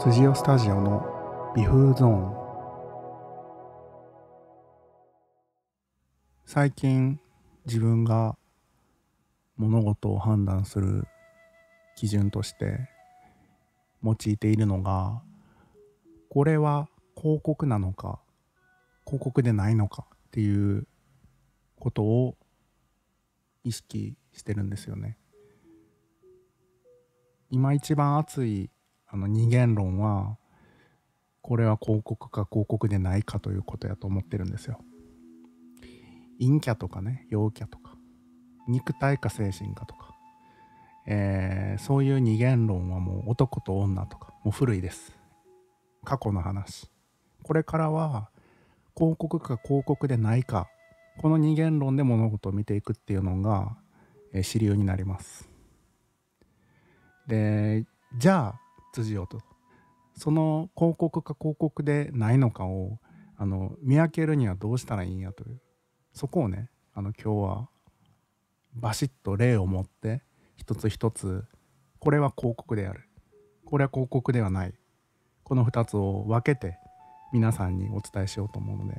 辻尾スタジオの微風ゾーン最近自分が物事を判断する基準として用いているのがこれは広告なのか広告でないのかっていうことを意識してるんですよね。今一番熱いあの二元論はこれは広告か広告でないかということやと思ってるんですよ。陰キャとかね陽キャとか肉体か精神かとか、えー、そういう二元論はもう男と女とかもう古いです。過去の話。これからは広告か広告でないかこの二元論で物事を見ていくっていうのが、えー、主流になります。でじゃあようとその広告か広告でないのかをあの見分けるにはどうしたらいいんやというそこをねあの今日はバシッと例を持って一つ一つこれは広告であるこれは広告ではないこの2つを分けて皆さんにお伝えしようと思うので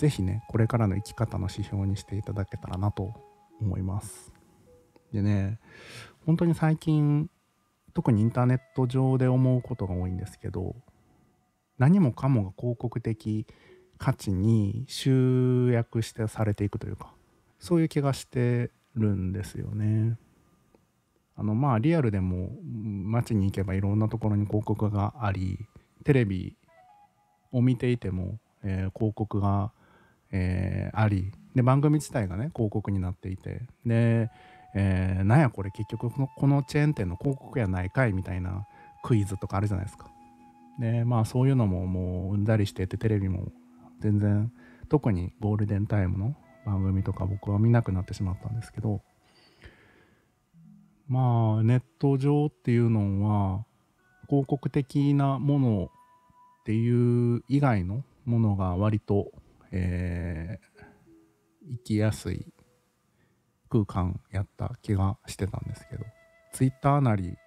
是非ねこれからの生き方の指標にしていただけたらなと思いますでね本当に最近特にインターネット上で思うことが多いんですけど何もかもが広告的価値に集約してされていくというかそういう気がしてるんですよね。あのまあリアルでも街に行けばいろんなところに広告がありテレビを見ていても、えー、広告が、えー、ありで番組自体がね広告になっていてでえー、なんやこれ結局このこのチェーン店の広告やないかいみたいなクイズとかあるじゃないですか。でまあそういうのももううんざりしててテレビも全然特にゴールデンタイムの番組とか僕は見なくなってしまったんですけどまあネット上っていうのは広告的なものっていう以外のものが割と、えー、生きやすい空間やった気がしてたんですけど Twitter なり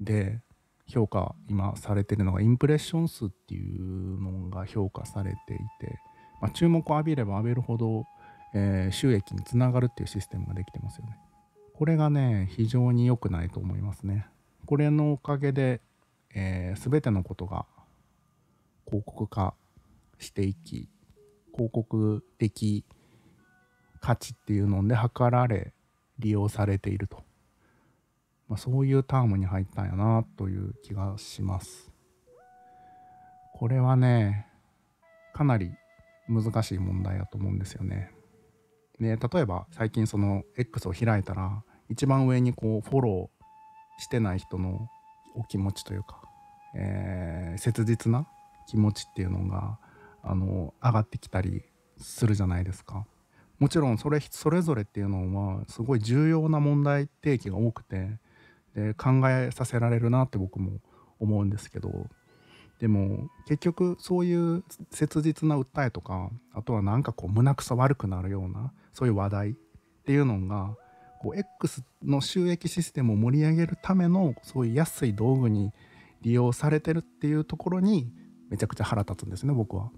で評価今されてるのがインプレッション数っていうのが評価されていて、まあ、注目を浴びれば浴びるほど、えー、収益につながるっていうシステムができてますよねこれがね非常に良くないと思いますねこれのおかげで、えー、全てのことが広告化していき広告的価値っていうので測られ利用されていると、まあ、そういうタームに入ったんやなという気がしますこれはねかなり難しい問題だと思うんですよねで例えば最近その X を開いたら一番上にこうフォローしてない人のお気持ちというか、えー、切実な気持ちっていうのがあの上がってきたりするじゃないですか。もちろんそれそれぞれっていうのはすごい重要な問題提起が多くてで考えさせられるなって僕も思うんですけどでも結局そういう切実な訴えとかあとはなんかこう胸くそ悪くなるようなそういう話題っていうのがこう X の収益システムを盛り上げるためのそういう安い道具に利用されてるっていうところにめちゃくちゃ腹立つんですね僕は。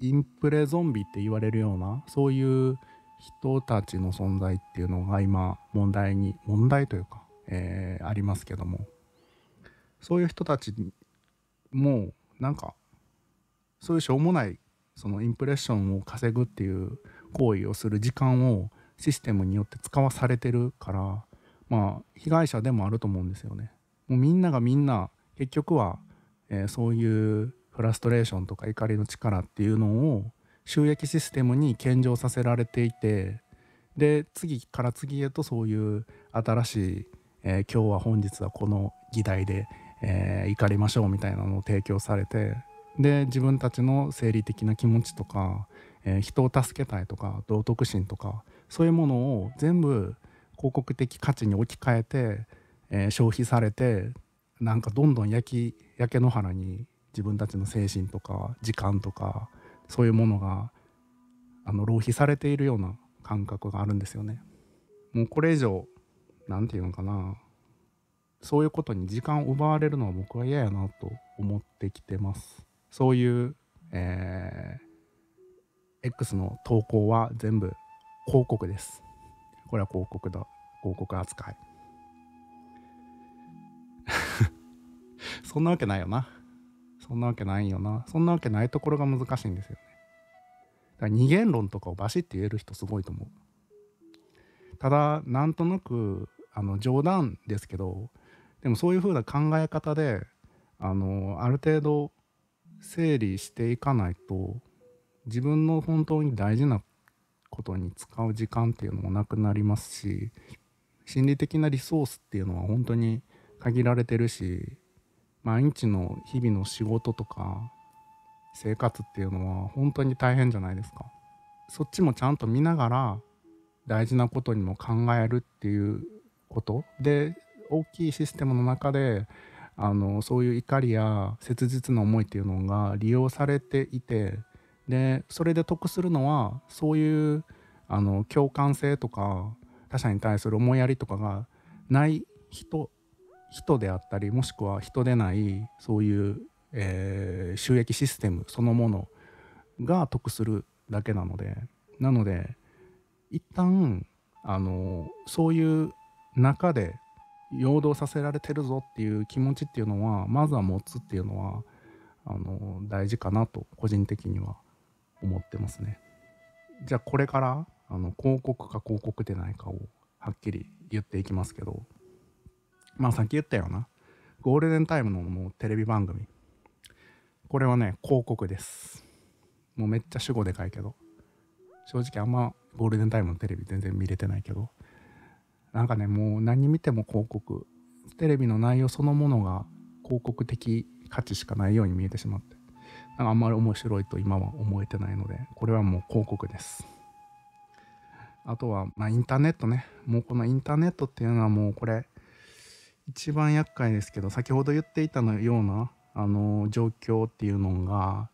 インプレゾンビって言われるようなそういう人たちの存在っていうのが今問題に問題というか、えー、ありますけどもそういう人たちもなんかそういうしょうもないそのインプレッションを稼ぐっていう行為をする時間をシステムによって使わされてるからまあ被害者でもあると思うんですよね。もうみんながみんな結局は、えー、そういうフラストレーションとか怒りの力っていうのを収益システムに献上させられていてで次から次へとそういう新しい、えー、今日は本日はこの議題で、えー、怒りましょうみたいなのを提供されてで自分たちの生理的な気持ちとか、えー、人を助けたいとか道徳心とかそういうものを全部広告的価値に置き換えて、え消費されてなんかどんどん焼き焼け野原に自分たちの精神とか時間とかそういうものがあの浪費されているような感覚があるんですよね。もうこれ以上何て言うのかなそういうことに時間を奪われるのは僕は嫌やなと思ってきてます。そういう、えー、X の投稿は全部広告です。これは広告だ。広告扱い。そんなわけないよな。そんなわけないよなそんなわけないところが難しいんですよねだから二元論とかをバシッて言える人すごいと思うただなんとなくあの冗談ですけどでもそういうふうな考え方であのある程度整理していかないと自分の本当に大事なことに使う時間っていうのもなくなりますし心理的なリソースっていうのは本当に限られてるし毎日の日々の仕事とか生活っていうのは本当に大変じゃないですかそっちもちゃんと見ながら大事なことにも考えるっていうことで大きいシステムの中であのそういう怒りや切実な思いっていうのが利用されていてでそれで得するのはそういうあの共感性とか他者に対する思いやりとかがない人人であったりもしくは人でないそういう、えー、収益システムそのものが得するだけなのでなので一旦あのそういう中で陽動させられてるぞっていう気持ちっていうのはまずは持つっていうのはあの大事かなと個人的には思ってますね。じゃあこれからあの広告か広告でないかをはっきり言っていきますけどまあさっき言ったようなゴールデンタイムのもうテレビ番組これはね広告ですもうめっちゃ主語でかいけど正直あんまゴールデンタイムのテレビ全然見れてないけどなんかねもう何見ても広告テレビの内容そのものが広告的価値しかないように見えてしまってなんかあんまり面白いと今は思えてないのでこれはもう広告ですあとは、まあ、インターネットねもうこのインターネットっていうのはもうこれ一番厄介ですけど先ほど言っていたのようなあの状況っていうのが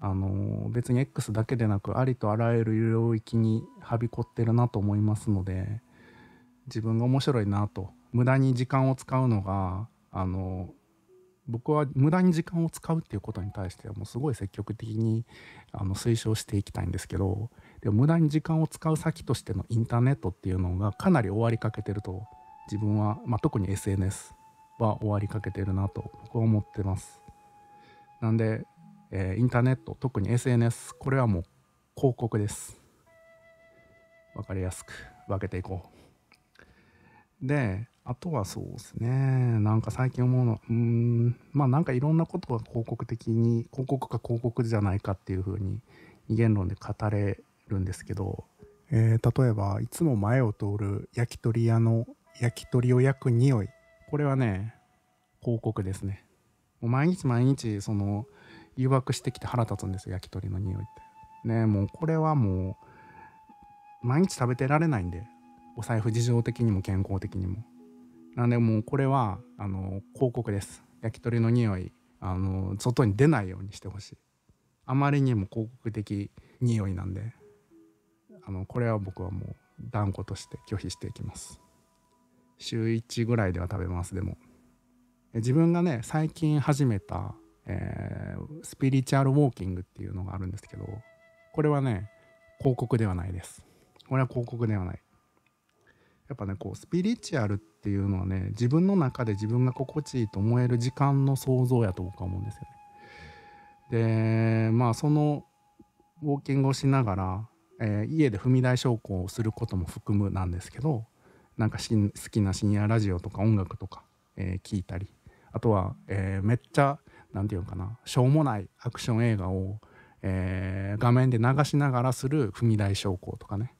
あの別に X だけでなくありとあらゆる領域にはびこってるなと思いますので自分が面白いなと無駄に時間を使うのがあの僕は無駄に時間を使うっていうことに対してはもうすごい積極的にあの推奨していきたいんですけどでも無駄に時間を使う先としてのインターネットっていうのがかなり終わりかけてると自分は、まあ、特に SNS は終わりかけてるなと僕は思ってます。なんで、えー、インターネット特に SNS これはもう広告です。分かりやすく分けていこう。であとはそうですねなんか最近思うのうんまあなんかいろんなことが広告的に広告か広告じゃないかっていうふうに二元論で語れるんですけど、えー、例えばいつも前を通る焼き鳥屋の焼き鳥を焼く匂いこれはね広告ですねもう毎日毎日その誘惑してきて腹立つんですよ焼き鳥の匂いってねもうこれはもう毎日食べてられないんでお財布事情的にも健康的にもなんでもうこれはあの広告です焼き鳥の匂いあの外に出ないようにしてほしいあまりにも広告的匂いなんであのこれは僕はもう断固として拒否していきます週1ぐらいでは食べますでも自分がね最近始めた、えー、スピリチュアルウォーキングっていうのがあるんですけどこれはね広告ではないですこれは広告ではないやっぱねこうスピリチュアルっていうのはね自分の中で自分が心地いいと思える時間の想像やと僕は思うんですよねでまあそのウォーキングをしながら、えー、家で踏み台昇降をすることも含むなんですけどなんか好きな深夜ラジオとか音楽とか、えー、聞いたりあとは、えー、めっちゃ何て言うのかなしょうもないアクション映画を、えー、画面で流しながらする踏み台昇降とかね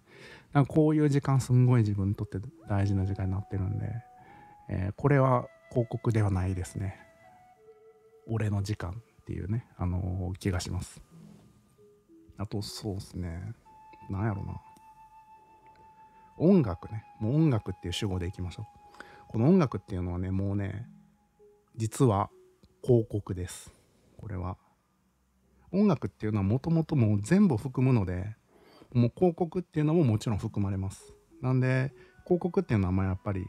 なんかこういう時間すんごい自分にとって大事な時間になってるんで、えこれは広告ではないですね俺の時間っていうね、あの気がしますあとそうっすねなんやろな音楽ねもう音楽っていう主語でいきましょうこの音楽っていうのはねもうね実は広告ですこれは音楽っていうのはもともともう全部含むのでもう広告っていうのももちろん含まれますなんで広告っていうのはまあやっぱり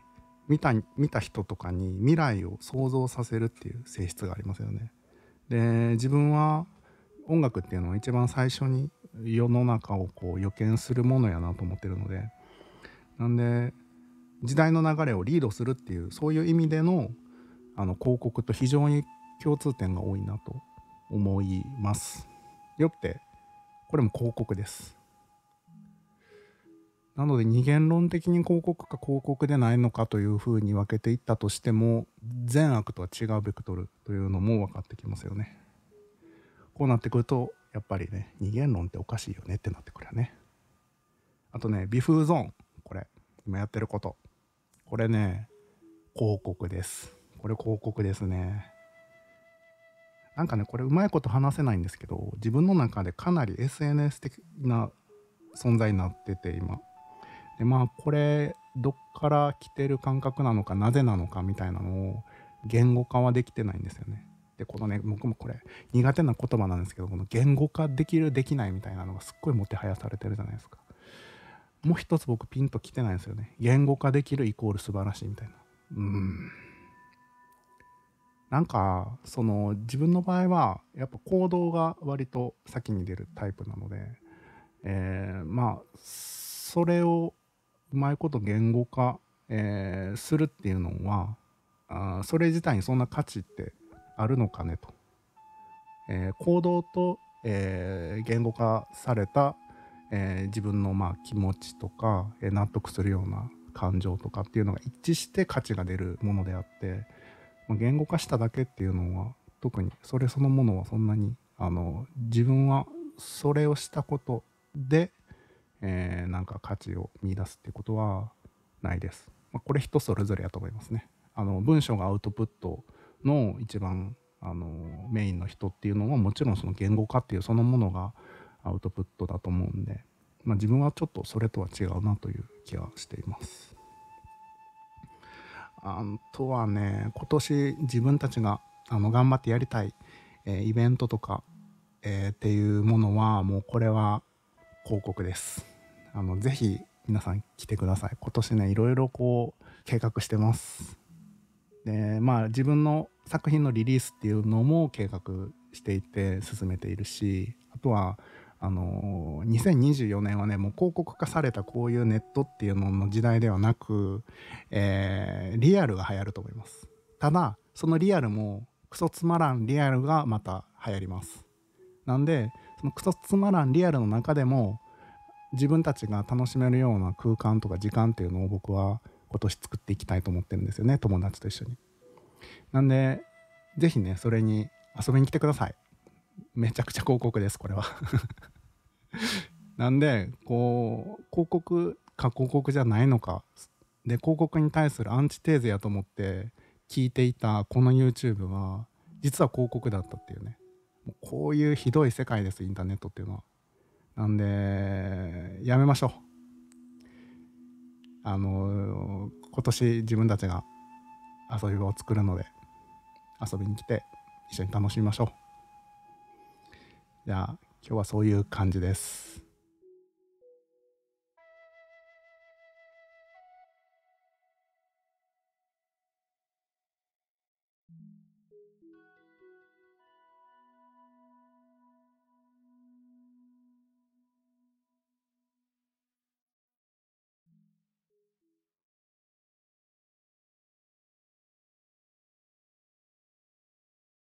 見た見た人とかに未来を想像させるっていう性質がありますよねで自分は音楽っていうのは一番最初に世の中をこう予見するものやなと思ってるのでなんで時代の流れをリードするっていうそういう意味でのあの広告と非常に共通点が多いなと思います。よってこれも広告です。なので二元論的に広告か広告でないのかというふうに分けていったとしても善悪とは違うベクトルというのも分かってきますよね。こうなってくるとやっぱりね二元論っておかしいよねってなってくるよね。あとね微風ゾーン今やってること。これね、広告です。これ広告ですね。なんかね、これうまいこと話せないんですけど、自分の中でかなり SNS 的な存在になってて、今。で、まあ、これ、どっから来てる感覚なのか、なぜなのかみたいなのを言語化はできてないんですよね。で、このね、僕もこれ、苦手な言葉なんですけど、この言語化できる、できないみたいなのがすっごいもてはやされてるじゃないですか。もう一つ僕ピンときてないんですよね。言語化できるイコール素晴らしいみたいな。うん。なんか、その自分の場合は、やっぱ行動が割と先に出るタイプなので、えー、まあ、それをうまいこと言語化、えー、するっていうのはあ、それ自体にそんな価値ってあるのかねと。えー、行動と、え言語化されたえー、自分のまあ気持ちとか、えー、納得するような感情とかっていうのが一致して価値が出るものであって、まあ、言語化しただけっていうのは特にそれそのものはそんなにあの自分はそれをしたことで、えー、なんか価値を見出すっていうことはないです。まあ、これ人それぞれやと思いますね。あの文章がアウトプットの一番あのメインの人っていうのはもちろんその言語化っていうそのものがアウトプットだと思うんで、まあ、自分はちょっとそれとは違うなという気がしています。あとはね今年自分たちがあの頑張ってやりたい、えー、イベントとか、えー、っていうものはもうこれは広告です。あのぜひ皆さん来てください。今年ねいろいろこう計画してます。でまあ自分の作品のリリースっていうのも計画していて進めているしあとはあのー、2024年はねもう広告化されたこういうネットっていうのの時代ではなく、えー、リアルが流行ると思いますただそのリアルもクソつまらんリアルがまた流行りますなんでそのクソつまらんリアルの中でも自分たちが楽しめるような空間とか時間っていうのを僕は今年作っていきたいと思ってるんですよね友達と一緒になんで是非ねそれに遊びに来てくださいめちゃくちゃ広告です、これはなんで、こう、広告か広告じゃないのか。で、広告に対するアンチテーゼやと思って聞いていたこの YouTube は、実は広告だったっていうね。もうこういうひどい世界です、インターネットっていうのは。なんで、やめましょう。あの、今年自分たちが遊び場を作るので、遊びに来て一緒に楽しみましょう。じゃあ今日はそういう感じです。